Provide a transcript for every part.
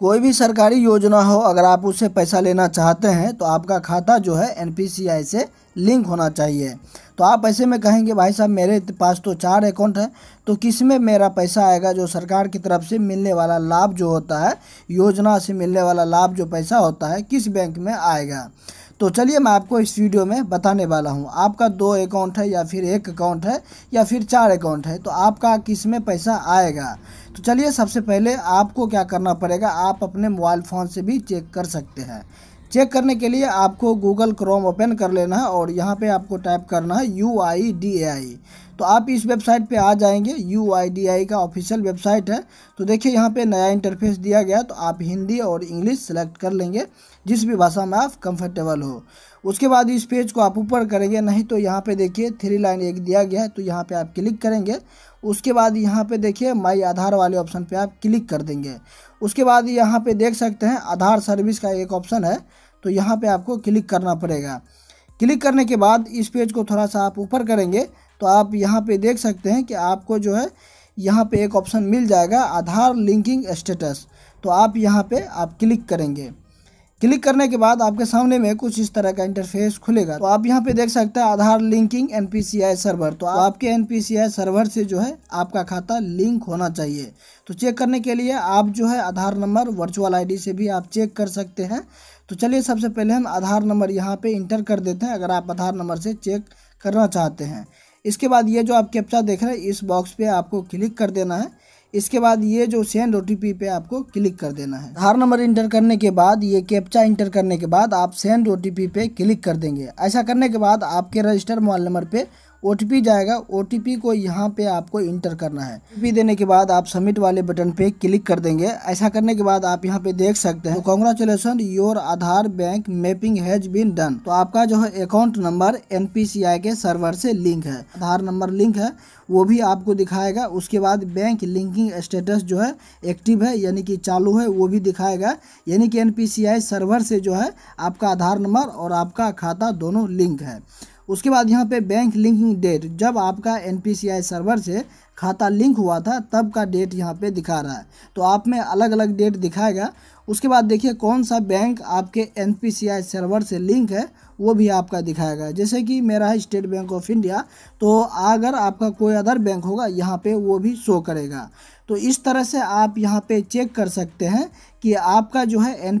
कोई भी सरकारी योजना हो अगर आप उससे पैसा लेना चाहते हैं तो आपका खाता जो है एन से लिंक होना चाहिए तो आप ऐसे में कहेंगे भाई साहब मेरे पास तो चार अकाउंट है तो किस में मेरा पैसा आएगा जो सरकार की तरफ से मिलने वाला लाभ जो होता है योजना से मिलने वाला लाभ जो पैसा होता है किस बैंक में आएगा तो चलिए मैं आपको इस वीडियो में बताने वाला हूँ आपका दो अकाउंट है या फिर एक अकाउंट है या फिर चार अकाउंट है तो आपका किस में पैसा आएगा तो चलिए सबसे पहले आपको क्या करना पड़ेगा आप अपने मोबाइल फ़ोन से भी चेक कर सकते हैं चेक करने के लिए आपको गूगल क्रोम ओपन कर लेना है और यहाँ पे आपको टाइप करना है यू आई डी ए आई तो आप इस वेबसाइट पे आ जाएंगे यू का ऑफिशियल वेबसाइट है तो देखिए यहाँ पे नया इंटरफेस दिया गया तो आप हिंदी और इंग्लिश सेलेक्ट कर लेंगे जिस भी भाषा में आप कंफर्टेबल हो उसके बाद इस पेज को आप ऊपर करेंगे नहीं तो यहाँ पे देखिए थ्री लाइन एक दिया गया है तो यहाँ पे आप क्लिक करेंगे उसके बाद यहाँ पे देखिए माई आधार वाले ऑप्शन पे आप क्लिक कर देंगे उसके बाद यहाँ पे देख सकते हैं आधार सर्विस का एक ऑप्शन है तो यहाँ पे आपको क्लिक करना पड़ेगा क्लिक करने के बाद इस पेज को थोड़ा सा आप ऊपर करेंगे तो आप यहाँ पे देख सकते हैं कि आपको जो है यहाँ पे एक ऑप्शन मिल जाएगा आधार लिंकिंग स्टेटस तो आप यहाँ पे आप क्लिक करेंगे क्लिक करने के बाद आपके सामने में कुछ इस तरह का इंटरफेस खुलेगा तो आप यहाँ पे देख सकते हैं आधार लिंकिंग एन सर्वर तो आपके एन सर्वर से जो है आपका खाता लिंक होना चाहिए तो चेक करने के लिए आप जो है आधार नंबर वर्चुअल आई से भी आप चेक कर सकते हैं तो चलिए सबसे पहले हम आधार नंबर यहाँ पे इंटर कर देते हैं अगर आप आधार नंबर से चेक करना चाहते हैं इसके बाद ये जो आप कैप्चा देख रहे हैं इस बॉक्स पे आपको क्लिक कर देना है इसके बाद ये जो सेंड ओ पे आपको क्लिक कर देना है आधार नंबर इंटर करने के बाद ये कैप्चा इंटर करने के बाद आप सेंड ओ पे क्लिक कर देंगे ऐसा करने के बाद आपके रजिस्टर मोबाइल नंबर पे ओ जाएगा ओ को यहाँ पे आपको इंटर करना है ओ देने के बाद आप सबमिट वाले बटन पे क्लिक कर देंगे ऐसा करने के बाद आप यहाँ पे देख सकते हैं congratulation your Aadhaar bank mapping has been done तो आपका जो है अकाउंट नंबर एन के सर्वर से लिंक है आधार नंबर लिंक है वो भी आपको दिखाएगा उसके बाद बैंक लिंकिंग स्टेटस जो है एक्टिव है यानी कि चालू है वो भी दिखाएगा यानी कि एन सर्वर से जो है आपका आधार नंबर और आपका खाता दोनों लिंक है उसके बाद यहाँ पे बैंक लिंकिंग डेट जब आपका एन सर्वर से खाता लिंक हुआ था तब का डेट यहाँ पे दिखा रहा है तो आप में अलग अलग डेट दिखाएगा उसके बाद देखिए कौन सा बैंक आपके एन सर्वर से लिंक है वो भी आपका दिखाया गया जैसे कि मेरा है स्टेट बैंक ऑफ इंडिया तो अगर आपका कोई अदर बैंक होगा यहाँ पे वो भी शो करेगा तो इस तरह से आप यहाँ पे चेक कर सकते हैं कि आपका जो है एन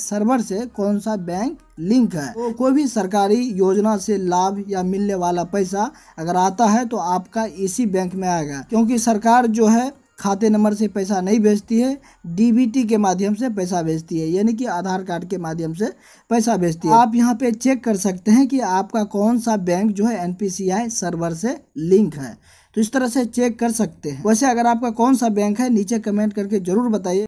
सर्वर से कौन सा बैंक लिंक है तो कोई भी सरकारी योजना से लाभ या मिलने वाला पैसा अगर आता है तो आपका इसी बैंक में आएगा क्योंकि सरकार जो है खाते नंबर से पैसा नहीं भेजती है डीबीटी के माध्यम से पैसा भेजती है यानी कि आधार कार्ड के माध्यम से पैसा भेजती है आप यहाँ पे चेक कर सकते हैं कि आपका कौन सा बैंक जो है एनपीसीआई सर्वर से लिंक है तो इस तरह से चेक कर सकते हैं वैसे अगर आपका कौन सा बैंक है नीचे कमेंट करके जरूर बताइए